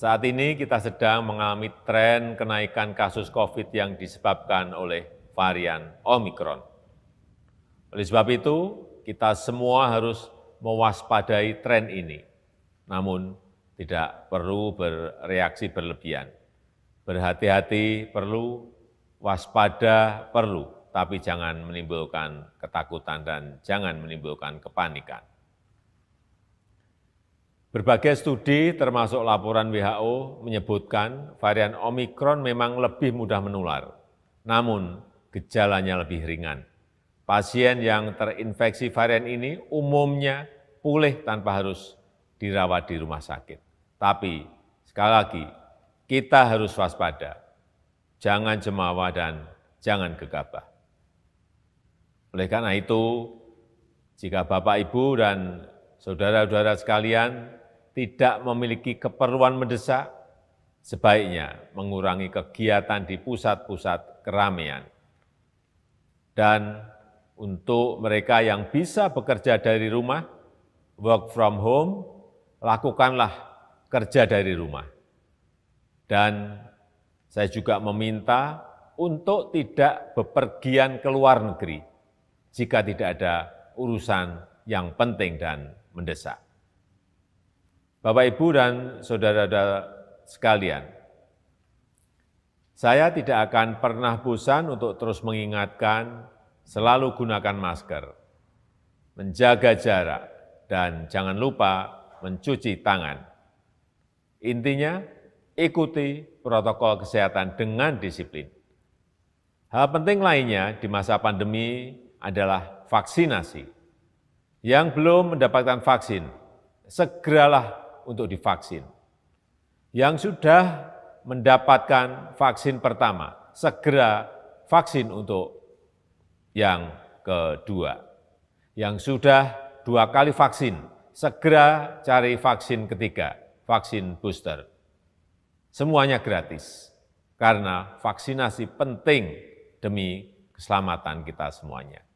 Saat ini kita sedang mengalami tren kenaikan kasus COVID yang disebabkan oleh varian Omicron. Oleh sebab itu, kita semua harus mewaspadai tren ini, namun tidak perlu bereaksi berlebihan. Berhati-hati perlu, waspada perlu, tapi jangan menimbulkan ketakutan dan jangan menimbulkan kepanikan. Berbagai studi termasuk laporan WHO menyebutkan varian Omikron memang lebih mudah menular, namun gejalanya lebih ringan. Pasien yang terinfeksi varian ini umumnya pulih tanpa harus dirawat di rumah sakit. Tapi sekali lagi, kita harus waspada. Jangan jemawa dan jangan gegabah. Oleh karena itu, jika Bapak, Ibu, dan saudara-saudara sekalian tidak memiliki keperluan mendesak, sebaiknya mengurangi kegiatan di pusat-pusat keramaian. Dan untuk mereka yang bisa bekerja dari rumah, work from home, lakukanlah kerja dari rumah. Dan saya juga meminta untuk tidak bepergian ke luar negeri jika tidak ada urusan yang penting dan mendesak. Bapak Ibu dan saudara-saudara sekalian, saya tidak akan pernah bosan untuk terus mengingatkan selalu gunakan masker, menjaga jarak, dan jangan lupa mencuci tangan. Intinya, ikuti protokol kesehatan dengan disiplin. Hal penting lainnya di masa pandemi adalah vaksinasi. Yang belum mendapatkan vaksin, segeralah untuk divaksin. Yang sudah mendapatkan vaksin pertama, segera vaksin untuk yang kedua. Yang sudah dua kali vaksin, segera cari vaksin ketiga, vaksin booster. Semuanya gratis, karena vaksinasi penting demi keselamatan kita semuanya.